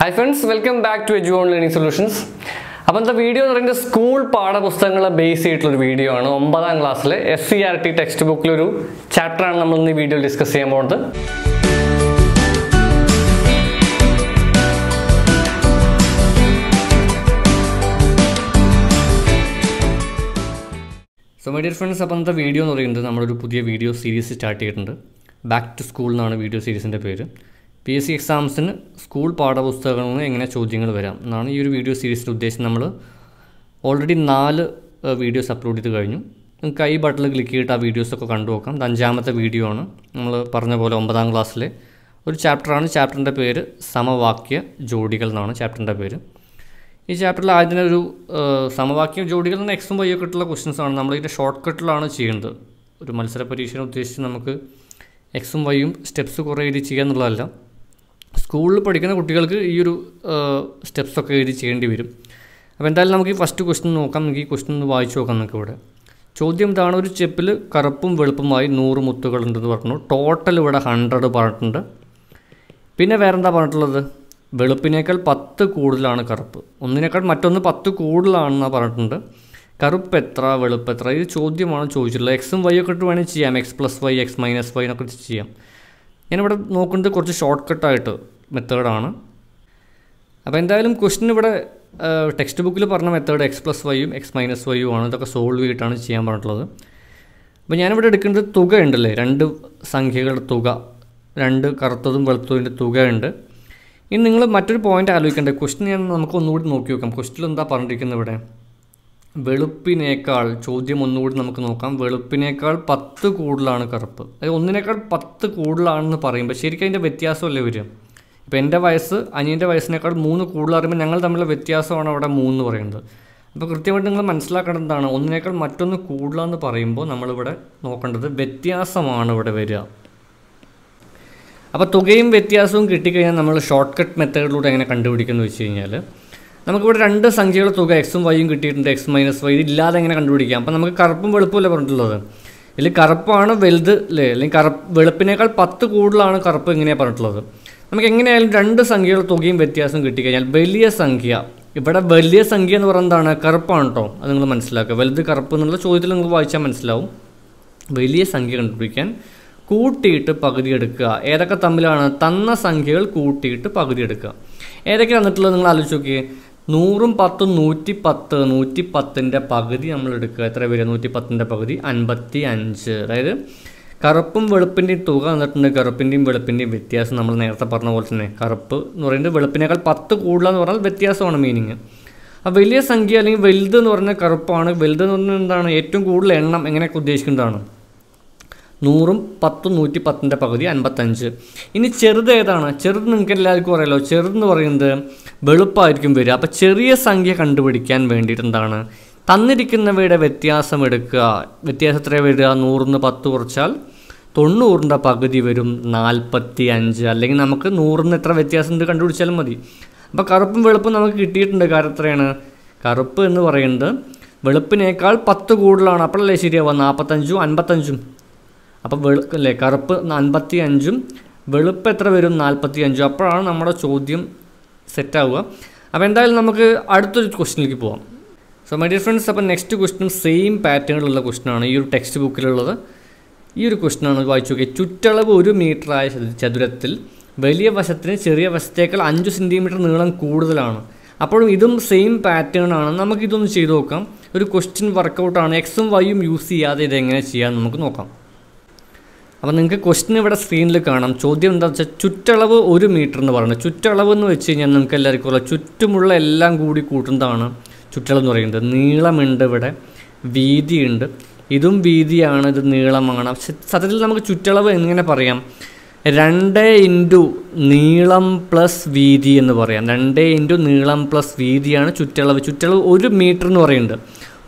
high friends welcome back to edu on learning solutions അപ്പോൾ എന്താ video എന്ന് പറയുന്നത് സ്കൂൾ പാഠപുസ്തകങ്ങളെ ബേസ് ചെയ്തിട്ടുള്ളൊരു വീഡിയോ ആണ് ഒമ്പതാം ക്ലാസ്സിൽ S C R T text ബുക്കിലൊരു ചാപ്റ്ററാണ് നമ്മൾ ഇന്ന് ഈ വീഡിയോ ഡിസ്കസ് ചെയ്യാൻ പോകുന്നത് സോ മൈ ഡിയർ ഫ്രണ്ട്സ് അപ്പോൾ അന്നത്തെ വീഡിയോ എന്ന് പറയുന്നത് നമ്മളൊരു പുതിയ വീഡിയോ സീരീസ് സ്റ്റാർട്ട് ചെയ്തിട്ടുണ്ട് ബാക്ക് ടു സ്കൂൾ എന്നാണ് വീഡിയോ സീരീസിൻ്റെ പേര് പി എസ് സി എക്സാംസിന് സ്കൂൾ പാഠപുസ്തകങ്ങളിൽ നിന്ന് എങ്ങനെ ചോദ്യങ്ങൾ വരാം എന്നാണ് ഈ ഒരു വീഡിയോ സീരീസിൻ്റെ ഉദ്ദേശം നമ്മൾ ഓൾറെഡി നാല് വീഡിയോസ് അപ്ലോഡ് ചെയ്ത് കഴിഞ്ഞു നിങ്ങൾക്ക് ഈ ബട്ടണിൽ ക്ലിക്ക് ചെയ്തിട്ട് ആ വീഡിയോസൊക്കെ കണ്ടു നോക്കാം അഞ്ചാമത്തെ വീഡിയോ ആണ് നമ്മൾ പറഞ്ഞ പോലെ ഒമ്പതാം ക്ലാസ്സിലെ ഒരു ചാപ്റ്ററാണ് ചാപ്റ്ററിൻ്റെ പേര് സമവാക്യ ജോഡികൾ എന്നാണ് ചാപ്റ്ററിൻ്റെ പേര് ഈ ചാപ്റ്ററിൽ ആദ്യം ഒരു സമവാക്യ ജോഡികളിൽ നിന്ന് എക്സും വൈ ഒക്കെ ഉള്ള ആണ് നമ്മളിതിൻ്റെ ഷോർട്ട് കട്ടിലാണ് ചെയ്യുന്നത് ഒരു മത്സര പരീക്ഷയെ ഉദ്ദേശിച്ച് നമുക്ക് എക്സും വൈയും സ്റ്റെപ്സ് കുറേ എഴുതി ചെയ്യുക എന്നുള്ളതല്ല സ്കൂളിൽ പഠിക്കുന്ന കുട്ടികൾക്ക് ഈ ഒരു സ്റ്റെപ്സൊക്കെ എഴുതി ചെയ്യേണ്ടി വരും അപ്പോൾ എന്തായാലും നമുക്ക് ഈ ഫസ്റ്റ് ക്വസ്റ്റ്യൻ നോക്കാം നമുക്ക് ഈ ക്വസ്റ്റ്യൻ ഒന്ന് വായിച്ചു നോക്കാം നമുക്ക് ഇവിടെ ചോദ്യം ഇതാണ് ഒരു ചെപ്പിൽ കറുപ്പും വെളുപ്പുമായി നൂറ് മുത്തുകളുണ്ടെന്ന് പറഞ്ഞു ടോട്ടൽ ഇവിടെ ഹൺഡ്രഡ് പറഞ്ഞിട്ടുണ്ട് പിന്നെ വേറെന്താ പറഞ്ഞിട്ടുള്ളത് വെളുപ്പിനേക്കാൾ പത്ത് കൂടുതലാണ് കറുപ്പ് ഒന്നിനേക്കാൾ മറ്റൊന്ന് പത്ത് കൂടുതലാണെന്നാണ് പറഞ്ഞിട്ടുണ്ട് കറുപ്പ് എത്ര വെളുപ്പ് എത്ര ഇത് ചോദ്യമാണ് ചോദിച്ചിട്ടുള്ളത് എക്സും വൈ ഒക്കെ ഇട്ട് വേണമെങ്കിൽ ചെയ്യാം X plus Y X minus Y എന്നൊക്കെ ചെയ്യാം ഞാനിവിടെ നോക്കുന്നത് കുറച്ച് ഷോർട്ട് കട്ടായിട്ട് മെത്തേഡാണ് അപ്പോൾ എന്തായാലും ക്വസ്റ്റ്യൻ ഇവിടെ ടെക്സ്റ്റ് ബുക്കിൽ പറഞ്ഞ മെത്തേഡ് എക്സ് പ്ലസ് വൈയും എക്സ് മൈനസ് വൈയും ആണ് ഇതൊക്കെ സോൾവ് ചെയ്തിട്ടാണ് ചെയ്യാൻ പറഞ്ഞിട്ടുള്ളത് അപ്പോൾ ഞാനിവിടെ എടുക്കേണ്ടത് തുക ഉണ്ടല്ലേ രണ്ട് സംഖ്യകളുടെ തുക രണ്ട് കറുത്തതും വെളുത്തതിൻ്റെ ഉണ്ട് ഇനി നിങ്ങൾ മറ്റൊരു പോയിന്റ് ആലോചിക്കേണ്ടത് ക്വസ്റ്റ്യൻ ഞാൻ നമുക്ക് ഒന്നുകൂടി നോക്കി നോക്കാം ക്വസ്റ്റിൽ എന്താ പറഞ്ഞിരിക്കുന്നത് ഇവിടെ വെളുപ്പിനേക്കാൾ ചോദ്യം ഒന്നുകൂടി നമുക്ക് നോക്കാം വെളുപ്പിനേക്കാൾ പത്ത് കൂടുതലാണ് കറുപ്പ് അതായത് ഒന്നിനേക്കാൾ പത്ത് കൂടുതലാണെന്ന് പറയുമ്പോൾ ശരിക്കും അതിൻ്റെ വ്യത്യാസമല്ലേ വരിക ഇപ്പം എൻ്റെ വയസ്സ് അനിയൻ്റെ വയസ്സിനേക്കാൾ മൂന്ന് കൂടുതലറിയുമ്പോൾ ഞങ്ങൾ തമ്മിലുള്ള വ്യത്യാസമാണ് അവിടെ മൂന്ന് പറയുന്നത് അപ്പോൾ കൃത്യമായിട്ട് നിങ്ങൾ മനസ്സിലാക്കേണ്ടത് എന്താണ് ഒന്നിനേക്കാൾ മറ്റൊന്ന് കൂടുതലെന്ന് പറയുമ്പോൾ നമ്മളിവിടെ നോക്കേണ്ടത് വ്യത്യാസമാണ് ഇവിടെ വരിക അപ്പോൾ തുകയും വ്യത്യാസവും കിട്ടിക്കഴിഞ്ഞാൽ നമ്മൾ ഷോർട്ട് കട്ട് മെത്തേഡിലൂടെ എങ്ങനെ കണ്ടുപിടിക്കുന്നു വെച്ച് കഴിഞ്ഞാൽ നമുക്കിവിടെ രണ്ട് സംഖ്യകളുടെ തുക എക്സും വൈയും കിട്ടിയിട്ടുണ്ട് എക്സ് മൈനസ് വൈ ഇതില്ലാതെ എങ്ങനെ കണ്ടുപിടിക്കാം അപ്പോൾ നമുക്ക് കറുപ്പും വെളുപ്പുമല്ലേ പറഞ്ഞിട്ടുള്ളത് ഇതിൽ കറുപ്പാണ് വലുത് അല്ലേ അല്ലെങ്കിൽ കറുപ്പ് വെളുപ്പിനേക്കാൾ പത്ത് കൂടുതലാണ് കറുപ്പ് ഇങ്ങനെയാണ് പറഞ്ഞിട്ടുള്ളത് നമുക്ക് എങ്ങനെയായാലും രണ്ട് സംഖ്യകളുടെ തുകയും വ്യത്യാസം കിട്ടിക്കഴിഞ്ഞാൽ വലിയ സംഖ്യ ഇവിടെ വലിയ സംഖ്യ എന്ന് പറയുന്നത് എന്താണ് കറുപ്പാണ് കേട്ടോ അത് നിങ്ങൾ മനസ്സിലാക്കുക വലുത് കറുപ്പ് എന്നുള്ള ചോദ്യത്തിൽ നിങ്ങൾ വായിച്ചാൽ മനസ്സിലാവും വലിയ സംഖ്യ കണ്ടുപിടിക്കാൻ കൂട്ടിയിട്ട് പകുതി എടുക്കുക ഏതൊക്കെ തമ്മിലാണ് തന്ന സംഖ്യകൾ കൂട്ടിയിട്ട് പകുതി എടുക്കുക ഏതൊക്കെയാണ് എന്നിട്ടുള്ളത് നിങ്ങൾ ആലോചിച്ച് നോക്കിയേ നൂറും പത്തും നൂറ്റി പത്ത് നൂറ്റി പത്തിൻ്റെ പകുതി നമ്മൾ എടുക്കുക എത്ര വരിക നൂറ്റി പത്തിൻ്റെ പകുതി അൻപത്തി അഞ്ച് അതായത് കറുപ്പും വെളുപ്പിൻ്റെയും തുക എന്നിട്ടുണ്ട് കറുപ്പിൻ്റെയും വെളുപ്പിൻ്റെയും വ്യത്യാസം നമ്മൾ നേരത്തെ പറഞ്ഞ പോലെ തന്നെ കറുപ്പ് എന്ന് പറയുന്നത് വെളുപ്പിനേക്കാൾ പത്ത് കൂടുതലെന്ന് പറഞ്ഞാൽ വ്യത്യാസമാണ് മീനിങ് ആ വലിയ സംഖ്യ അല്ലെങ്കിൽ വലുത് എന്ന് പറഞ്ഞാൽ കറുപ്പാണ് വലുത് എന്ന് പറഞ്ഞാൽ എന്താണ് ഏറ്റവും കൂടുതൽ എണ്ണം എങ്ങനെയൊക്കെ ഉദ്ദേശിക്കുന്നതാണ് നൂറും പത്തും നൂറ്റി പത്തിൻ്റെ പകുതി അൻപത്തഞ്ച് ഇനി ചെറുത് ഏതാണ് ചെറുത് നിങ്ങൾക്ക് എല്ലാവർക്കും അറിയാലോ ചെറുതെന്ന് പറയുന്നത് വെളുപ്പായിരിക്കും വരിക അപ്പോൾ ചെറിയ സംഖ്യ കണ്ടുപിടിക്കാൻ വേണ്ടിയിട്ട് എന്താണ് തന്നിരിക്കുന്നവയുടെ വ്യത്യാസം എടുക്കുക വ്യത്യാസം എത്ര വരിക നൂറിന്ന് പത്ത് കുറച്ചാൽ തൊണ്ണൂറിൻ്റെ പകുതി വരും നാൽപ്പത്തി അഞ്ച് അല്ലെങ്കിൽ നമുക്ക് നൂറിന് എത്ര വ്യത്യാസം ഉണ്ട് കണ്ടുപിടിച്ചാലും മതി അപ്പോൾ കറുപ്പും വെളുപ്പും നമുക്ക് കിട്ടിയിട്ടുണ്ട് കാരണം എത്രയാണ് കറുപ്പ് എന്ന് പറയുന്നത് വെളുപ്പിനേക്കാൾ പത്ത് കൂടുതലാണ് അപ്പോഴല്ലേ ശരിയാവുക നാൽപ്പത്തഞ്ചും അൻപത്തഞ്ചും അപ്പോൾ വെളുക്കല്ലേ കറുപ്പ് അൻപത്തി അഞ്ചും വെളുപ്പ് എത്ര വരും നാൽപ്പത്തി അഞ്ചും അപ്പോഴാണ് നമ്മുടെ ചോദ്യം സെറ്റാവുക അപ്പോൾ എന്തായാലും നമുക്ക് അടുത്തൊരു ക്വസ്റ്റിനിലേക്ക് പോകാം സോ മൈ ഡിയർ ഫ്രണ്ട്സ് അപ്പോൾ നെക്സ്റ്റ് ക്വസ്റ്റിനും സെയിം പാറ്റേണിലുള്ള ക്വസ്റ്റിനാണ് ഈ ഒരു ടെക്സ്റ്റ് ബുക്കിലുള്ളത് ഈ ഒരു ക്വസ്റ്റിനാണ് വായിച്ചു നോക്കിയത് ചുറ്റളവ് ഒരു മീറ്ററായ ചതുരത്തിൽ വലിയ വശത്തിന് ചെറിയ വശത്തേക്കാൾ അഞ്ച് സെൻറ്റിമീറ്റർ നീളം കൂടുതലാണ് അപ്പോഴും ഇതും സെയിം പാറ്റേൺ ആണ് നമുക്കിതൊന്ന് ചെയ്തു നോക്കാം ഒരു ക്വസ്റ്റ്യൻ വർക്കൗട്ടാണ് എക്സും വൈയും യൂസ് ചെയ്യാതെ ഇതെങ്ങനെ ചെയ്യാമെന്ന് നമുക്ക് നോക്കാം അപ്പോൾ നിങ്ങൾക്ക് ക്വസ്റ്റിൻ ഇവിടെ സ്ക്രീനിൽ കാണാം ചോദ്യം എന്താ വെച്ചാൽ ചുറ്റളവ് ഒരു മീറ്റർ എന്ന് പറയുന്നത് ചുറ്റളവ് എന്ന് വെച്ച് കഴിഞ്ഞാൽ നിങ്ങൾക്ക് എല്ലാവർക്കും ഉള്ള ചുറ്റുമുള്ള എല്ലാം കൂടി കൂട്ടുന്നതാണ് ചുറ്റളവ് എന്ന് പറയുന്നത് നീളമുണ്ട് ഇവിടെ വീതിയുണ്ട് ഇതും വീതിയാണ് ഇത് നീളമാണ് സത്യത്തിൽ നമുക്ക് ചുറ്റളവ് എങ്ങനെ പറയാം രണ്ട് ഇൻറ്റു നീളം പ്ലസ് വീതി എന്ന് പറയാം രണ്ട് ഇൻറ്റു നീളം പ്ലസ് വീതിയാണ് ചുറ്റളവ് ചുറ്റളവ് ഒരു മീറ്റർ എന്ന് പറയുന്നുണ്ട്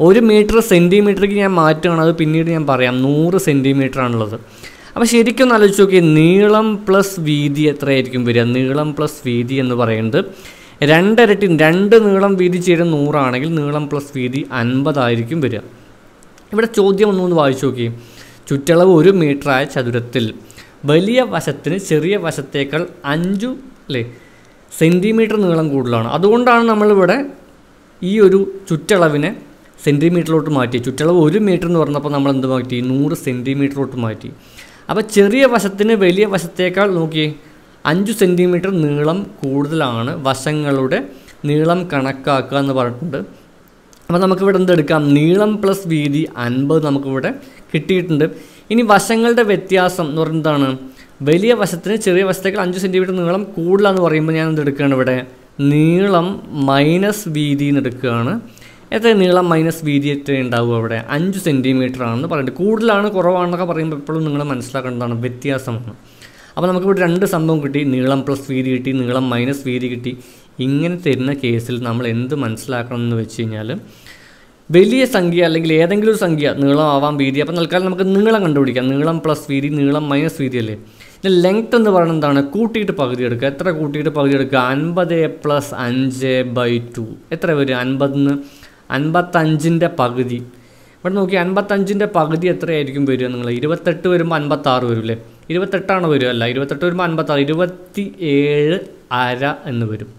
ഒരു മീറ്റർ സെൻറ്റിമീറ്റർക്ക് ഞാൻ മാറ്റുകയാണ് അത് പിന്നീട് ഞാൻ പറയാം നൂറ് സെൻറ്റിമീറ്റർ ആണുള്ളത് അപ്പോൾ ശരിക്കും ആലോചിച്ച് നോക്കി നീളം പ്ലസ് വീതി എത്രയായിരിക്കും വരിക നീളം പ്ലസ് വീതി എന്ന് പറയുന്നത് രണ്ടരട്ടി രണ്ട് നീളം വീതി ചേരും നൂറാണെങ്കിൽ നീളം പ്ലസ് വീതി അൻപതായിരിക്കും വരിക ഇവിടെ ചോദ്യം ഒന്ന് വായിച്ചു നോക്കി ചുറ്റളവ് ഒരു മീറ്ററായ ചതുരത്തിൽ വലിയ വശത്തിന് ചെറിയ വശത്തേക്കാൾ അഞ്ചു അല്ലേ സെൻറ്റിമീറ്റർ നീളം കൂടുതലാണ് അതുകൊണ്ടാണ് നമ്മളിവിടെ ഈ ഒരു ചുറ്റളവിനെ സെൻറ്റിമീറ്ററിലോട്ട് മാറ്റി ചുറ്റളവ് ഒരു മീറ്റർ എന്ന് പറഞ്ഞപ്പോൾ നമ്മൾ എന്ത് മാറ്റി നൂറ് സെൻറ്റിമീറ്ററിലോട്ട് മാറ്റി അപ്പോൾ ചെറിയ വശത്തിന് വലിയ വശത്തേക്കാൾ നോക്കി അഞ്ച് സെൻറ്റിമീറ്റർ നീളം കൂടുതലാണ് വശങ്ങളുടെ നീളം കണക്കാക്കുക എന്ന് പറഞ്ഞിട്ടുണ്ട് അപ്പോൾ നമുക്കിവിടെ എന്തെടുക്കാം നീളം പ്ലസ് വീതി അൻപത് നമുക്കിവിടെ കിട്ടിയിട്ടുണ്ട് ഇനി വശങ്ങളുടെ വ്യത്യാസം എന്ന് പറയുന്നതാണ് വലിയ വശത്തിന് ചെറിയ വശത്തേക്കാൾ അഞ്ച് സെൻറ്റിമീറ്റർ നീളം കൂടുതലാണെന്ന് പറയുമ്പോൾ ഞാൻ എന്തെടുക്കുകയാണ് ഇവിടെ നീളം മൈനസ് വീതി എന്ന് എത്ര നീളം മൈനസ് വീതി എത്ര ഉണ്ടാവും അവിടെ അഞ്ച് സെൻറ്റിമീറ്റർ ആണെന്ന് പറയുന്നത് കൂടുതലാണ് കുറവാണെന്നൊക്കെ പറയുമ്പോൾ എപ്പോഴും നിങ്ങൾ മനസ്സിലാക്കേണ്ടതാണ് വ്യത്യാസമാണ് അപ്പോൾ നമുക്കിവിടെ രണ്ട് സംഭവം കിട്ടി നീളം പ്ലസ് വീതി കിട്ടി നീളം മൈനസ് വീതി കിട്ടി ഇങ്ങനെ തരുന്ന കേസിൽ നമ്മൾ എന്ത് മനസ്സിലാക്കണം എന്ന് വെച്ച് കഴിഞ്ഞാൽ വലിയ സംഖ്യ അല്ലെങ്കിൽ ഏതെങ്കിലും ഒരു സംഖ്യ നീളം ആവാം വീതി അപ്പോൾ തൽക്കാലം നമുക്ക് നീളം കണ്ടുപിടിക്കാം നീളം പ്ലസ് വീതി നീളം മൈനസ് വീതി അല്ലേ ഇതിൻ്റെ ലെങ്ത് എന്ന് പറയുന്നത് എന്താണ് കൂട്ടിയിട്ട് പകുതി എടുക്കുക എത്ര കൂട്ടിയിട്ട് പകുതി എടുക്കുക അൻപത് പ്ലസ് അഞ്ച് ബൈ ടു എത്ര വരും അൻപതിന് അൻപത്തഞ്ചിൻ്റെ പകുതി ഇവിടെ നോക്കി അൻപത്തഞ്ചിൻ്റെ പകുതി എത്രയായിരിക്കും വരിക നിങ്ങൾ ഇരുപത്തെട്ട് വരുമ്പോൾ അൻപത്താറ് വരും അല്ലേ ഇരുപത്തെട്ടാണ് വരിക അല്ല ഇരുപത്തെട്ട് വരുമ്പോൾ അൻപത്താറ് ഇരുപത്തി ഏഴ് അര എന്ന് വരും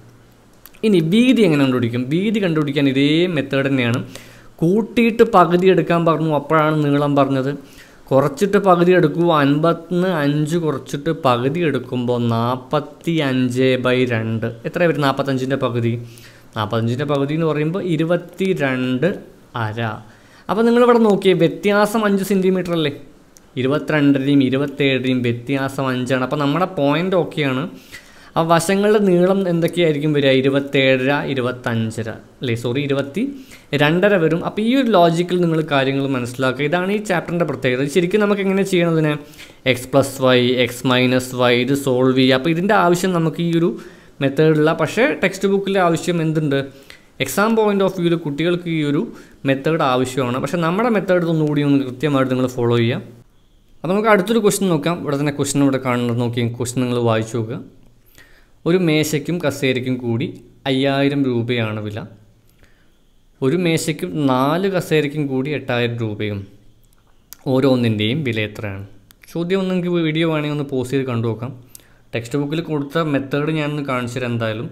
ഇനി വീതി എങ്ങനെ കണ്ടുപിടിക്കും വീതി കണ്ടുപിടിക്കാൻ ഇതേ മെത്തേഡ് തന്നെയാണ് കൂട്ടിയിട്ട് പകുതി എടുക്കാൻ പറഞ്ഞു അപ്പോഴാണ് നീളം പറഞ്ഞത് കുറച്ചിട്ട് പകുതി എടുക്കുമ്പോൾ അൻപത്തിന് അഞ്ച് കുറച്ചിട്ട് പകുതി എടുക്കുമ്പോൾ നാൽപ്പത്തി അഞ്ച് ബൈ രണ്ട് എത്രയാണ് വരും നാൽപ്പത്തഞ്ചിൻ്റെ പകുതി നാൽപ്പത്തഞ്ചിൻ്റെ പകുതി എന്ന് പറയുമ്പോൾ ഇരുപത്തി രണ്ട് അര അപ്പോൾ നിങ്ങളിവിടെ നോക്കിയേ വ്യത്യാസം അഞ്ച് സെൻറ്റിമീറ്റർ അല്ലേ ഇരുപത്തിരണ്ടരയും ഇരുപത്തേഴരയും വ്യത്യാസം അഞ്ചാണ് അപ്പോൾ നമ്മുടെ പോയിൻ്റ് ഓക്കെയാണ് ആ വശങ്ങളുടെ നീളം എന്തൊക്കെയായിരിക്കും വരിക ഇരുപത്തേഴര ഇരുപത്തഞ്ചര അല്ലേ സോറി ഇരുപത്തി രണ്ടര വരും അപ്പോൾ ഈ ഒരു ലോജിക്കിൽ നിങ്ങൾ കാര്യങ്ങൾ മനസ്സിലാക്കുക ഇതാണ് ഈ ചാപ്റ്ററിൻ്റെ പ്രത്യേകത ശരിക്കും നമുക്ക് എങ്ങനെ ചെയ്യണം ഇതിനെ X plus Y X minus Y ഇത് സോൾവ് ചെയ്യുക അപ്പോൾ ഇതിൻ്റെ ആവശ്യം നമുക്ക് ഈ ഒരു മെത്തേഡില്ല പക്ഷേ ടെക്സ്റ്റ് ബുക്കിലെ ആവശ്യം എന്തുണ്ട് എക്സാം പോയിൻ്റ് ഓഫ് വ്യൂവിൽ കുട്ടികൾക്ക് ഈ ഒരു മെത്തേഡ് ആവശ്യമാണ് പക്ഷേ നമ്മുടെ മെത്തേഡ് ഒന്നുകൂടി ഒന്ന് കൃത്യമായിട്ട് നിങ്ങൾ ഫോളോ ചെയ്യാം അപ്പോൾ നമുക്ക് അടുത്തൊരു ക്വസ്റ്റ്യൻ നോക്കാം ഇവിടെ തന്നെ ക്വസ്റ്റൻ ഇവിടെ കാണുന്നത് നോക്കി ക്വസ്റ്റ്യൻ നിങ്ങൾ വായിച്ചു നോക്കുക ഒരു മേശയ്ക്കും കസേരയ്ക്കും കൂടി അയ്യായിരം രൂപയാണ് വില ഒരു മേശയ്ക്കും നാല് കസേരയ്ക്കും കൂടി എട്ടായിരം രൂപയും ഓരോന്നിൻ്റെയും വില എത്രയാണ് ചോദ്യം ഒന്ന് നിങ്ങൾക്ക് വീഡിയോ വേണമെങ്കിൽ ഒന്ന് പോസ്റ്റ് ചെയ്ത് കണ്ടു നോക്കാം ടെക്സ്റ്റ് ബുക്കിൽ കൊടുത്ത മെത്തേഡ് ഞാനൊന്ന് കാണിച്ചു തരാം എന്തായാലും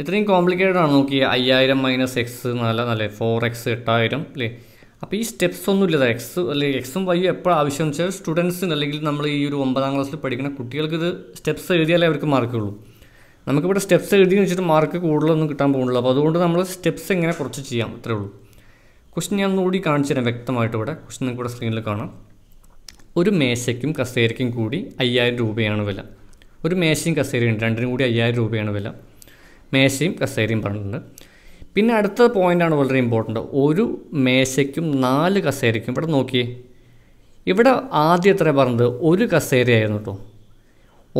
ഇത്രയും കോംപ്ലിക്കേറ്റഡ് ആണ് നോക്കി അയ്യായിരം മൈനസ് എക്സ് നല്ല അല്ലേ ഫോർ എക്സ് എട്ടായിരം അല്ലേ അപ്പോൾ ഈ സ്റ്റെപ്സ് ഒന്നും ഇല്ല എക്സ് അല്ലെങ്കിൽ എക്സും വൈ എപ്പോഴും ആവശ്യം വെച്ചാൽ സ്റ്റുഡൻസിന് അല്ലെങ്കിൽ നമ്മൾ ഈ ഒരു ഒമ്പതാം ക്ലാസ്സിൽ പഠിക്കുന്ന കുട്ടികൾക്ക് ഇത് സ്റ്റെപ്സ് എഴുതിയാലേ അവർക്ക് മാർക്കുള്ളൂ നമുക്കിവിടെ സ്റ്റെപ്സ് എഴുതി വെച്ചിട്ട് മാർക്ക് കൂടുതലൊന്നും കിട്ടാൻ പോകുന്നില്ല അപ്പോൾ അതുകൊണ്ട് നമ്മൾ സ്റ്റെപ്സ് എങ്ങനെ കുറച്ച് ചെയ്യാം അത്രേ ഉള്ളൂ ക്വസ്റ്റ്യൻ ഞാൻ ഒന്നുകൂടി കാണിച്ചു തരാം വ്യക്തമായിട്ട് ഇവിടെ ക്വസ്റ്റ്യൻ നിങ്ങൾക്ക് ഇവിടെ സ്ക്രീനിൽ കാണാം ഒരു മേശയ്ക്കും കസേരയ്ക്കും കൂടി അയ്യായിരം രൂപയാണ് വില ഒരു മേശയും കസേരയും ഉണ്ട് രണ്ടിനും കൂടി അയ്യായിരം രൂപയാണ് വില മേശയും കസേരയും പറഞ്ഞിട്ടുണ്ട് പിന്നെ അടുത്ത പോയിൻ്റാണ് വളരെ ഇമ്പോർട്ടൻ്റ് ഒരു മേശയ്ക്കും നാല് കസേരയ്ക്കും ഇവിടെ നോക്കിയേ ഇവിടെ ആദ്യം എത്ര പറഞ്ഞത് ഒരു കസേരയായിരുന്നു കേട്ടോ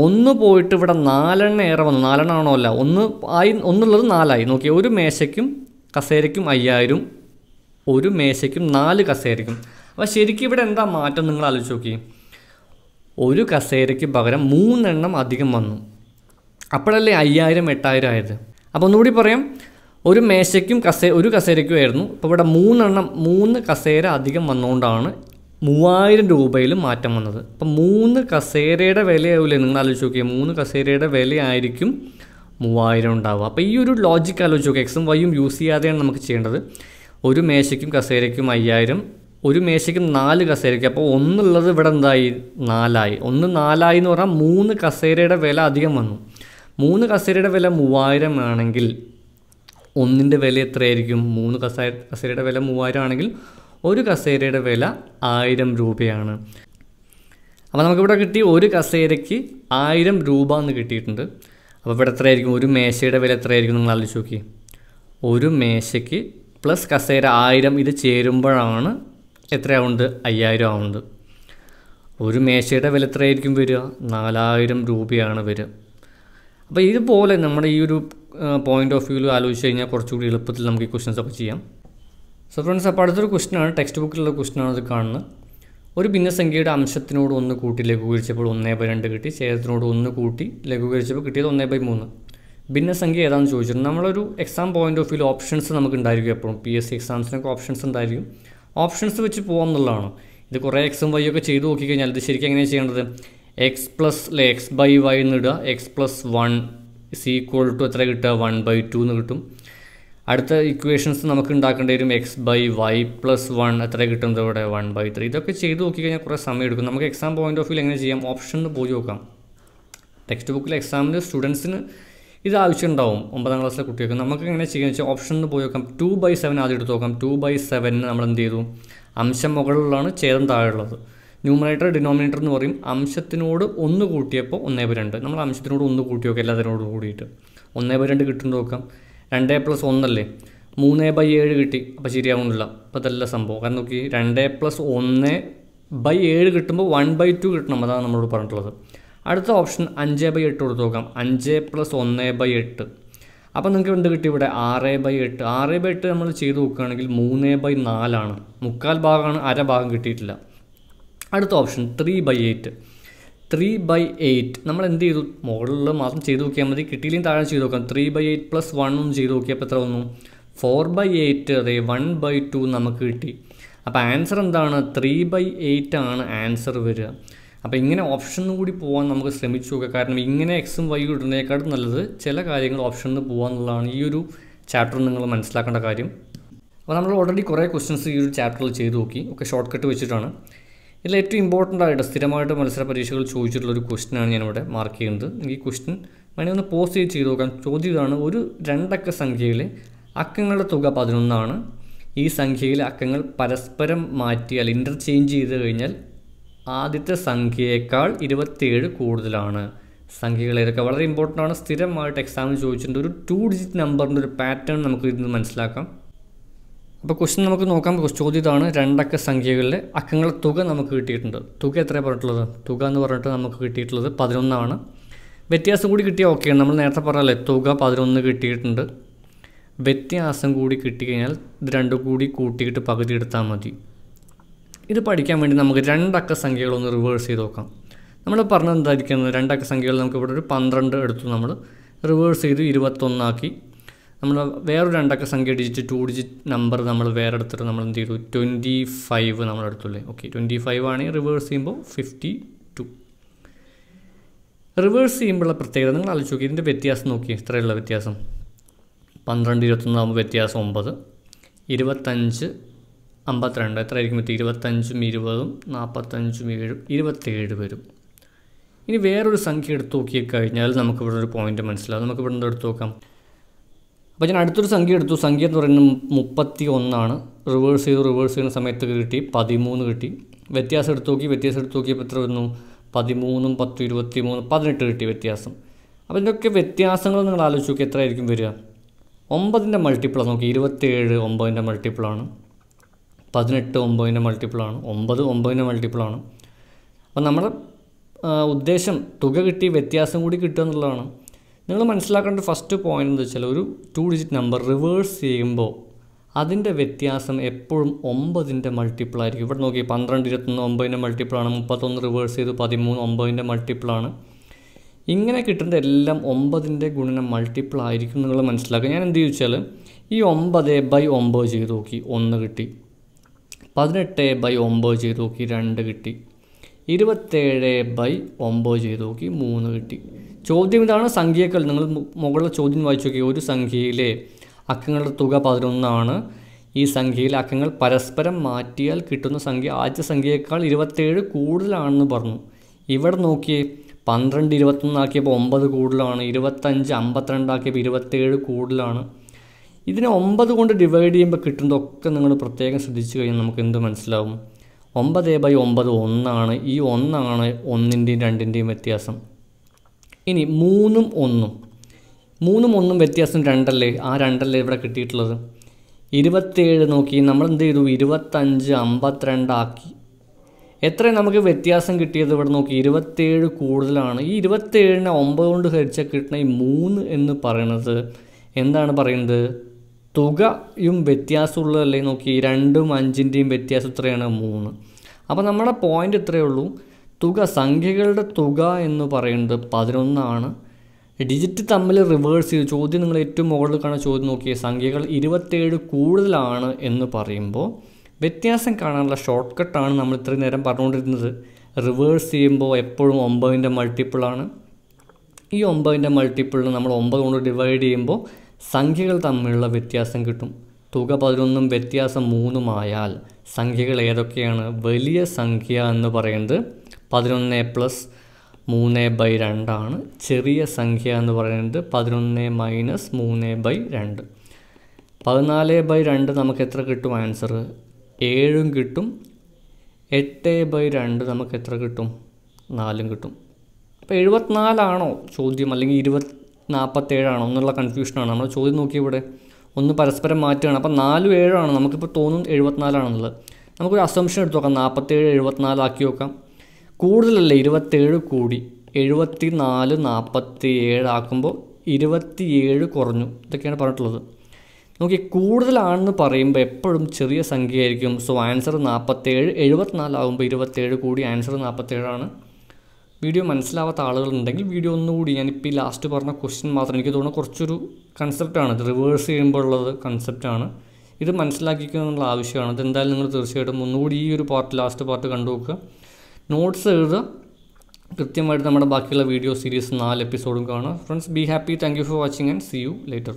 ഒന്ന് പോയിട്ട് ഇവിടെ നാലെണ്ണ ഏറെ വന്നു നാലെണ്ണമാണോ അല്ല ഒന്ന് ആയി ഒന്നുള്ളത് നാലായി നോക്കി ഒരു മേശയ്ക്കും കസേരയ്ക്കും അയ്യായിരം ഒരു മേശയ്ക്കും നാല് കസേരയ്ക്കും അപ്പോൾ ശരിക്കും ഇവിടെ എന്താ മാറ്റം നിങ്ങൾ ആലോചിച്ച് നോക്കി ഒരു കസേരയ്ക്ക് പകരം മൂന്നെണ്ണം അധികം വന്നു അപ്പോഴല്ലേ അയ്യായിരം എട്ടായിരം ആയത് അപ്പോൾ ഒന്നുകൂടി പറയാം ഒരു മേശയ്ക്കും കസേ ഒരു കസേരയ്ക്കും ആയിരുന്നു അപ്പോൾ ഇവിടെ മൂന്നെണ്ണം മൂന്ന് കസേര അധികം വന്നുകൊണ്ടാണ് മൂവായിരം രൂപയിൽ മാറ്റം വന്നത് അപ്പം മൂന്ന് കസേരയുടെ വിലയാവില്ലേ നിങ്ങൾ ആലോചിച്ച് നോക്കിയാൽ മൂന്ന് കസേരയുടെ വിലയായിരിക്കും മൂവായിരം ഉണ്ടാവുക അപ്പോൾ ഈ ഒരു ലോജിക് ആലോചിച്ച് നോക്കുക എക്സും വൈയും യൂസ് ചെയ്യാതെയാണ് നമുക്ക് ചെയ്യേണ്ടത് ഒരു മേശയ്ക്കും കസേരയ്ക്കും അയ്യായിരം ഒരു മേശയ്ക്ക് നാല് കസേരയ്ക്ക് അപ്പോൾ ഒന്നുള്ളത് ഇവിടെ എന്തായി നാലായി ഒന്ന് നാലായി എന്ന് പറഞ്ഞാൽ മൂന്ന് കസേരയുടെ വില അധികം വന്നു മൂന്ന് കസേരയുടെ വില മൂവായിരം ആണെങ്കിൽ ഒന്നിൻ്റെ വില എത്രയായിരിക്കും മൂന്ന് കസേ കസേരയുടെ വില മൂവായിരം ആണെങ്കിൽ ഒരു കസേരയുടെ വില ആയിരം രൂപയാണ് അപ്പോൾ നമുക്കിവിടെ കിട്ടി ഒരു കസേരയ്ക്ക് ആയിരം രൂപ എന്ന് കിട്ടിയിട്ടുണ്ട് അപ്പോൾ ഇവിടെ എത്രയായിരിക്കും ഒരു മേശയുടെ വില എത്രയായിരിക്കും നിങ്ങൾ ആലോചിച്ച് നോക്കി ഒരു മേശയ്ക്ക് പ്ലസ് കസേര ആയിരം ഇത് ചേരുമ്പോഴാണ് എത്രയാവുണ്ട് അയ്യായിരം ആവുന്നുണ്ട് ഒരു മേശയുടെ വില എത്രയായിരിക്കും വരിക നാലായിരം രൂപയാണ് വരിക അപ്പോൾ ഇതുപോലെ നമ്മുടെ ഈ ഒരു പോയിൻ്റ് ഓഫ് വ്യൂവിൽ ആലോചിച്ച് കഴിഞ്ഞാൽ കുറച്ചുകൂടി എളുപ്പത്തിൽ നമുക്ക് ഈ ക്വസ്റ്റൻസ് ഒക്കെ ചെയ്യാം സോ ഫ്രണ്ട്സ് അപ്പോൾ അടുത്തൊരു ക്വസ്റ്റനാണ് ടെക്സ്റ്റ് ബുക്കിലുള്ള ക്വസ്റ്റനാണ് ഇത് കാണുന്നത് ഒരു ഭിന്നസംഖ്യയുടെ അംശത്തിനോട് ഒന്ന് കൂട്ടി ലഘൂകരിച്ചപ്പോൾ ഒന്നേ ബൈ രണ്ട് കിട്ടി ഛേദത്തിനോട് ഒന്ന് കൂട്ടി ലഘൂകരിച്ചപ്പോൾ കിട്ടിയത് ഒന്നേ ബൈ മൂന്ന് ഭിന്നസംഖ്യ ഏതാണെന്ന് ചോദിച്ചിട്ടുണ്ട് നമ്മളൊരു exam point of view options നമുക്ക് ഉണ്ടായിരിക്കും എപ്പോഴും പി എസ് സി എക്സാംസിനൊക്കെ ഓപ്ഷൻസ് ഉണ്ടായിരിക്കും ഓപ്ഷൻസ് വെച്ച് പോകാം എന്നുള്ളതാണ് ഇത് കുറേ എക്സും വൈ ഒക്കെ ചെയ്ത് നോക്കിക്കഴിഞ്ഞാൽ ഇത് ശരിക്കും എങ്ങനെയാണ് ചെയ്യേണ്ടത് എക്സ് പ്ലസ് അല്ലെ എക്സ് ബൈ വൈ എന്ന് ഇടുക X plus one is equal to എത്ര കിട്ടുക വൺ ബൈ ടു എന്ന് കിട്ടും അടുത്ത ഇക്വേഷൻസ് നമുക്ക് ഉണ്ടാക്കേണ്ടി വരും X by Y plus one എത്ര കിട്ടുന്നത് ഇവിടെ വൺ ബൈ ത്രീ ഇതൊക്കെ ചെയ്ത് നോക്കിക്കഴിഞ്ഞാൽ കുറേ സമയം എടുക്കും നമുക്ക് എക്സാം പോയിന്റ് ഓഫ് വ്യൂ എങ്ങനെ ചെയ്യാം ഓപ്ഷൻ പോയി നോക്കാം ടെക്സ്റ്റ് ബുക്കിൽ എക്സാമിൽ സ്റ്റുഡൻസിന് ഇത് ആവശ്യമുണ്ടാവും ഒമ്പതാം ക്ലാസ്സിലെ കുട്ടികൾക്ക് നമുക്ക് എങ്ങനെ ചെയ്യുക വെച്ചാൽ ഒന്ന് പോയി നോക്കാം ടു ബൈ സെവൻ ആദ്യം എടുത്ത് നോക്കാം ടു ബൈ സെവനിന് നമ്മൾ എന്ത് ചെയ്തു അംശം മുകളിലുള്ളതാണ് ഛേദം താഴെയുള്ളത് ന്യൂമറേറ്റർ ഡിനോമിനേറ്റർ എന്ന് പറയും അംശത്തിനോട് ഒന്ന് കൂട്ടിയപ്പോൾ ഒന്നേ ബൈ രണ്ട് നമ്മൾ അംശത്തിനോട് ഒന്ന് കൂട്ടി നോക്കാം എല്ലാത്തിനോടും കൂടിയിട്ട് ഒന്നേ ബൈ രണ്ട് കിട്ടുന്ന നോക്കാം രണ്ടേ പ്ലസ് ഒന്നല്ലേ മൂന്നേ ബൈ ഏഴ് കിട്ടി അപ്പോൾ ശരിയാവുന്നില്ല അപ്പോൾ അതല്ല സംഭവം കാരണം നോക്കി രണ്ടേ പ്ലസ് ഒന്ന് ബൈ ഏഴ് കിട്ടുമ്പോൾ വൺ ബൈ ടു കിട്ടണം അതാണ് നമ്മളോട് പറഞ്ഞിട്ടുള്ളത് അടുത്ത ഓപ്ഷൻ അഞ്ച് ബൈ എട്ട് കൊടുത്ത് നോക്കാം അഞ്ച് പ്ലസ് ഒന്ന് ബൈ എട്ട് അപ്പം നിങ്ങൾക്ക് എന്ത് കിട്ടി ഇവിടെ ആറ് ബൈ എട്ട് ആറ് ബൈ എട്ട് നമ്മൾ ചെയ്ത് നോക്കുകയാണെങ്കിൽ മൂന്ന് ബൈ നാലാണ് മുക്കാൽ ഭാഗമാണ് അര ഭാഗം കിട്ടിയിട്ടില്ല അടുത്ത option three by eight three by eight നമ്മൾ എന്ത് ചെയ്തു മുകളിൽ മാത്രം ചെയ്ത് നോക്കിയാൽ മതി കിട്ടിയില്ലെങ്കിൽ താഴെ ചെയ്ത് നോക്കാം three by eight plus one ഒന്നും ചെയ്ത് നോക്കിയപ്പോൾ എത്ര വന്നു ഫോർ ബൈ എയ്റ്റ് അതെ വൺ ബൈ ടു നമുക്ക് കിട്ടി അപ്പോൾ ആൻസർ എന്താണ് ത്രീ ബൈ എയ്റ്റ് ആണ് ആൻസർ വരിക അപ്പോൾ ഇങ്ങനെ ഓപ്ഷനും കൂടി പോകാൻ നമുക്ക് ശ്രമിച്ചു നോക്കുക കാരണം ഇങ്ങനെ എക്സും വൈ ഇടുന്നതിനേക്കാളും നല്ലത് ചില കാര്യങ്ങൾ ഓപ്ഷനിൽ പോകാന്നുള്ളതാണ് ഈ ഒരു ചാപ്റ്റർ നിങ്ങൾ മനസ്സിലാക്കേണ്ട കാര്യം അപ്പോൾ നമ്മൾ ഓൾറെഡി കുറേ ക്വസ്റ്റ്യൻസ് ഈ ഒരു ചാപ്റ്ററിൽ ചെയ്തു നോക്കി ഒക്കെ ഷോർട്ട് കട്ട് വെച്ചിട്ടാണ് ഇതിൽ ഏറ്റവും ഇമ്പോർട്ടൻ്റ് ആയിട്ട് സ്ഥിരമായിട്ട് മത്സര പരീക്ഷകൾ ചോദിച്ചിട്ടുള്ള ഒരു ക്വസ്റ്റ്യനാണ് ഞാനിവിടെ മാർക്ക് ചെയ്യുന്നത് ഈ ക്വസ്റ്റ്യൻ വേണമെങ്കിൽ ഒന്ന് പോസ്റ്റ് ചെയ്ത് ചെയ്ത് നോക്കാം ചോദ്യം ഒരു രണ്ടക്ക സംഖ്യയിലെ അക്കങ്ങളുടെ തുക പതിനൊന്നാണ് ഈ സംഖ്യയിലെ അക്കങ്ങൾ പരസ്പരം മാറ്റി അല്ലെങ്കിൽ ഇൻ്റർചേഞ്ച് ചെയ്ത് കഴിഞ്ഞാൽ ആദ്യത്തെ സംഖ്യയേക്കാൾ ഇരുപത്തിയേഴ് കൂടുതലാണ് സംഖ്യകൾ ഏതൊക്കെ വളരെ ഇമ്പോർട്ടൻ്റ് ആണ് സ്ഥിരമായിട്ട് എക്സാമിന് ചോദിച്ചിട്ടുണ്ട് ഒരു ടു ഡിജിറ്റ് നമ്പറിൻ്റെ ഒരു പാറ്റേൺ നമുക്ക് ഇതിൽ നിന്ന് മനസ്സിലാക്കാം അപ്പോൾ ക്വസ്റ്റ്യൻ നമുക്ക് നോക്കാം ചോദ്യം ഇതാണ് രണ്ടക്ക സംഖ്യകളിലെ അക്കങ്ങളുടെ തുക നമുക്ക് കിട്ടിയിട്ടുണ്ട് തുക എത്ര പറഞ്ഞിട്ടുള്ളത് തുക എന്ന് പറഞ്ഞിട്ട് നമുക്ക് കിട്ടിയിട്ടുള്ളത് പതിനൊന്നാണ് വ്യത്യാസം കൂടി കിട്ടിയാൽ ഓക്കെ നമ്മൾ നേരത്തെ പറഞ്ഞല്ലേ തുക പതിനൊന്ന് കിട്ടിയിട്ടുണ്ട് വ്യത്യാസം കൂടി കിട്ടിക്കഴിഞ്ഞാൽ ഇത് രണ്ടും കൂടി കൂട്ടിയിട്ട് പകുതി എടുത്താൽ മതി ഇത് പഠിക്കാൻ വേണ്ടി നമുക്ക് രണ്ടക്ക സംഖ്യകളൊന്ന് റിവേഴ്സ് ചെയ്ത് നോക്കാം നമ്മൾ പറഞ്ഞത് എന്തായിരിക്കുന്നത് രണ്ടക്ക സംഖ്യകൾ നമുക്ക് ഇവിടെ ഒരു പന്ത്രണ്ട് എടുത്തു നമ്മൾ റിവേഴ്സ് ചെയ്ത് ഇരുപത്തൊന്നാക്കി നമ്മൾ വേറൊരു രണ്ടക്ക സംഖ്യ ഡിജിറ്റ് ടു ഡിജിറ്റ് നമ്പർ നമ്മൾ വേറെ എടുത്തിട്ട് നമ്മൾ എന്ത് ചെയ്തു ട്വൻറ്റി ഫൈവ് നമ്മൾ എടുത്തുള്ളേ ഓക്കെ ട്വൻറ്റി ഫൈവ് ആണെങ്കിൽ റിവേഴ്സ് ചെയ്യുമ്പോൾ ഫിഫ്റ്റി ടു റിവേഴ്സ് ചെയ്യുമ്പോഴുള്ള പ്രത്യേകത നിങ്ങൾ ആലോചിച്ച് നോക്കി ഇതിൻ്റെ വ്യത്യാസം നോക്കി ഇത്രയുള്ള വ്യത്യാസം പന്ത്രണ്ട് ഇരുപത്തൊന്നാകുമ്പോൾ വ്യത്യാസം ഒമ്പത് ഇരുപത്തഞ്ച് അമ്പത്തിരണ്ട് എത്ര ആയിരിക്കും പറ്റും ഇരുപത്തഞ്ചും ഇരുപതും നാൽപ്പത്തഞ്ചും ഏഴും ഇരുപത്തേഴ് വരും ഇനി വേറൊരു സംഖ്യ എടുത്തു നോക്കിക്കഴിഞ്ഞാൽ നമുക്കിവിടെ ഒരു പോയിന്റ് മനസ്സിലാവും നമുക്കിവിടെ നിന്ന് എടുത്തു നോക്കാം അപ്പോൾ ഞാൻ അടുത്തൊരു സംഖ്യ എടുത്തു സംഖ്യ എന്ന് പറയുന്നത് മുപ്പത്തി ഒന്നാണ് റിവേഴ്സ് ചെയ്ത് റിവേഴ്സ് ചെയ്യുന്ന സമയത്ത് കിട്ടി പതിമൂന്ന് കിട്ടി വ്യത്യാസം എടുത്തു നോക്കി വ്യത്യാസം എടുത്തു നോക്കിയപ്പോൾ എത്ര വരുന്നു പതിമൂന്നും പത്ത് ഇരുപത്തി മൂന്ന് പതിനെട്ട് കിട്ടി വ്യത്യാസം അപ്പോൾ ഇതിൻ്റെയൊക്കെ വ്യത്യാസങ്ങൾ നിങ്ങൾ ആലോചിച്ച് നോക്കി എത്രയായിരിക്കും വരിക ഒമ്പതിൻ്റെ മൾട്ടിപ്പിളാണ് നോക്കി ഇരുപത്തേഴ് ഒമ്പതിൻ്റെ മൾട്ടിപ്പിളാണ് പതിനെട്ട് ഒമ്പതിൻ്റെ മൾട്ടിപ്പിളാണ് ഒമ്പത് ഒമ്പതിൻ്റെ മൾട്ടിപ്പിളാണ് അപ്പം നമ്മുടെ ഉദ്ദേശം തുക കിട്ടി വ്യത്യാസം കൂടി കിട്ടുക എന്നുള്ളതാണ് നിങ്ങൾ മനസ്സിലാക്കേണ്ട ഫസ്റ്റ് പോയിന്റ് എന്താ വെച്ചാൽ ഒരു ടു ഡിജിറ്റ് നമ്പർ റിവേഴ്സ് ചെയ്യുമ്പോൾ അതിൻ്റെ വ്യത്യാസം എപ്പോഴും ഒമ്പതിൻ്റെ മൾട്ടിപ്പിൾ ആയിരിക്കും ഇവിടെ നോക്കി പന്ത്രണ്ട് ഇരുപത്തൊന്ന് ഒമ്പതിൻ്റെ മൾട്ടിപ്പിളാണ് മുപ്പത്തൊന്ന് റിവേഴ്സ് ചെയ്ത് പതിമൂന്ന് ഒമ്പതിൻ്റെ മൾട്ടിപ്പിളാണ് ഇങ്ങനെ കിട്ടുന്നത് എല്ലാം ഒമ്പതിൻ്റെ ഗുണനം മൾട്ടിപ്പിൾ ആയിരിക്കും നിങ്ങൾ മനസ്സിലാക്കുക ഞാൻ എന്ത് ചോദിച്ചാൽ ഈ ഒമ്പത് ബൈ ഒമ്പത് ചെയ്ത് നോക്കി ഒന്ന് കിട്ടി പതിനെട്ട് ബൈ ഒമ്പത് ചെയ്ത് നോക്കി രണ്ട് കിട്ടി ഇരുപത്തേഴ് ബൈ ഒമ്പത് ചെയ്ത് നോക്കി മൂന്ന് കിട്ടി ചോദ്യം ഇതാണ് സംഖ്യകൾ നിങ്ങൾ മുകളിലെ ചോദ്യം വായിച്ചു നോക്കി ഒരു സംഖ്യയിലെ അക്കങ്ങളുടെ തുക പതിനൊന്നാണ് ഈ സംഖ്യയിലെ അക്കങ്ങൾ പരസ്പരം മാറ്റിയാൽ കിട്ടുന്ന സംഖ്യ ആദ്യ സംഖ്യയേക്കാൾ ഇരുപത്തേഴ് കൂടുതലാണെന്ന് പറഞ്ഞു ഇവിടെ നോക്കിയേ പന്ത്രണ്ട് ഇരുപത്തൊന്നാക്കിയപ്പോൾ ഒമ്പത് കൂടുതലാണ് ഇരുപത്തഞ്ച് അമ്പത്തിരണ്ടാക്കിയപ്പോൾ ഇരുപത്തേഴ് കൂടുതലാണ് ഇതിനെ ഒമ്പത് കൊണ്ട് ഡിവൈഡ് ചെയ്യുമ്പോൾ കിട്ടുന്നതൊക്കെ നിങ്ങൾ പ്രത്യേകം ശ്രദ്ധിച്ചു കഴിഞ്ഞാൽ നമുക്ക് എന്ത് മനസ്സിലാവും ഒമ്പത് ബൈ ഒമ്പത് ഒന്നാണ് ഈ ഒന്നാണ് ഒന്നിൻ്റെയും രണ്ടിൻ്റെയും വ്യത്യാസം ഇനി മൂന്നും ഒന്നും മൂന്നും ഒന്നും വ്യത്യാസം രണ്ടല്ലേ ആ രണ്ടല്ലേ ഇവിടെ കിട്ടിയിട്ടുള്ളത് ഇരുപത്തേഴ് നോക്കി നമ്മൾ എന്ത് ചെയ്തു ഇരുപത്തഞ്ച് അമ്പത്തിരണ്ടാക്കി എത്ര നമുക്ക് വ്യത്യാസം കിട്ടിയത് ഇവിടെ നോക്കി ഇരുപത്തേഴ് കൂടുതലാണ് ഈ ഇരുപത്തേഴിനെ ഒമ്പത് കൊണ്ട് ഹരിച്ചാൽ കിട്ടുന്ന ഈ മൂന്ന് എന്ന് പറയുന്നത് എന്താണ് പറയുന്നത് തുകയും വ്യത്യാസമുള്ളതല്ലേ നോക്കി രണ്ടും അഞ്ചിൻ്റെയും വ്യത്യാസം ഇത്രയാണ് മൂന്ന് അപ്പോൾ നമ്മുടെ പോയിൻ്റ് ഇത്രയേ ഉള്ളൂ തുക സംഖ്യകളുടെ തുക എന്ന് പറയുന്നത് പതിനൊന്നാണ് ഡിജിറ്റ് തമ്മിൽ റിവേഴ്സ് ചെയ്ത് ചോദ്യം നിങ്ങൾ ഏറ്റവും മുകളിൽ കാണാൻ ചോദ്യം നോക്കിയ സംഖ്യകൾ ഇരുപത്തേഴ് കൂടുതലാണ് എന്ന് പറയുമ്പോൾ വ്യത്യാസം കാണാനുള്ള ഷോർട്ട് കട്ടാണ് നമ്മൾ ഇത്രയും നേരം പറഞ്ഞുകൊണ്ടിരുന്നത് റിവേഴ്സ് ചെയ്യുമ്പോൾ എപ്പോഴും ഒമ്പതിൻ്റെ മൾട്ടിപ്പിളാണ് ഈ ഒമ്പതിൻ്റെ മൾട്ടിപ്പിളിന് നമ്മൾ ഒമ്പത് കൊണ്ട് ഡിവൈഡ് ചെയ്യുമ്പോൾ സംഖ്യകൾ തമ്മിലുള്ള വ്യത്യാസം കിട്ടും തുക പതിനൊന്നും വ്യത്യാസം മൂന്നുമായാൽ സംഖ്യകൾ ഏതൊക്കെയാണ് വലിയ സംഖ്യ എന്ന് പറയുന്നത് പതിനൊന്ന് പ്ലസ് മൂന്ന് ബൈ രണ്ടാണ് ചെറിയ സംഖ്യ എന്ന് പറയുന്നത് പതിനൊന്ന് മൈനസ് മൂന്ന് ബൈ രണ്ട് പതിനാല് ബൈ രണ്ട് നമുക്ക് എത്ര കിട്ടും ആൻസർ ഏഴും കിട്ടും എട്ട് ബൈ രണ്ട് നമുക്ക് എത്ര കിട്ടും നാലും കിട്ടും അപ്പോൾ എഴുപത്തിനാലാണോ ചോദ്യം അല്ലെങ്കിൽ ഇരുപത്തി നാൽപ്പത്തേഴാണോ എന്നുള്ള കൺഫ്യൂഷനാണ് നമ്മൾ ചോദ്യം നോക്കി ഇവിടെ ഒന്ന് പരസ്പരം മാറ്റുകയാണ് അപ്പോൾ നാലും ഏഴാണ് നമുക്കിപ്പോൾ തോന്നും എഴുപത്തിനാലാണെന്നുള്ളത് നമുക്കൊരു അസംഷൻ എടുത്ത് നോക്കാം നാൽപ്പത്തേഴ് എഴുപത്തിനാലാക്കി നോക്കാം കൂടുതലല്ലേ ഇരുപത്തേഴ് കൂടി എഴുപത്തി നാല് നാൽപ്പത്തി ഏഴാക്കുമ്പോൾ ഇരുപത്തിയേഴ് കുറഞ്ഞു ഇതൊക്കെയാണ് പറഞ്ഞിട്ടുള്ളത് നോക്കി കൂടുതലാണെന്ന് പറയുമ്പോൾ എപ്പോഴും ചെറിയ സംഖ്യയായിരിക്കും സോ ആൻസർ നാൽപ്പത്തേഴ് എഴുപത്തിനാലാകുമ്പോൾ ഇരുപത്തേഴ് കൂടി ആൻസർ നാൽപ്പത്തേഴാണ് വീഡിയോ മനസ്സിലാവാത്ത ആളുകളുണ്ടെങ്കിൽ വീഡിയോ ഒന്നുകൂടി ഞാനിപ്പോൾ ഈ ലാസ്റ്റ് പറഞ്ഞ ക്വസ്റ്റ്യൻ മാത്രം എനിക്ക് തോന്നുന്നു കുറച്ചൊരു കൺസെപ്റ്റാണ് റിവേഴ്സ് ചെയ്യുമ്പോൾ ഉള്ളത് കൺസെപ്റ്റാണ് ഇത് മനസ്സിലാക്കിക്കുക എന്നുള്ള ആവശ്യമാണ് അതെന്തായാലും നിങ്ങൾ തീർച്ചയായിട്ടും ഒന്നുകൂടി ഈ ഒരു പാർട്ട് ലാസ്റ്റ് പാർട്ട് കണ്ടു നോക്കുക നോട്ട്സ് എഴുതുക കൃത്യമായിട്ട് നമ്മുടെ ബാക്കിയുള്ള വീഡിയോ സീരീസ് നാല് എപ്പിസോഡും കാണുക friends be happy thank you for watching and see you later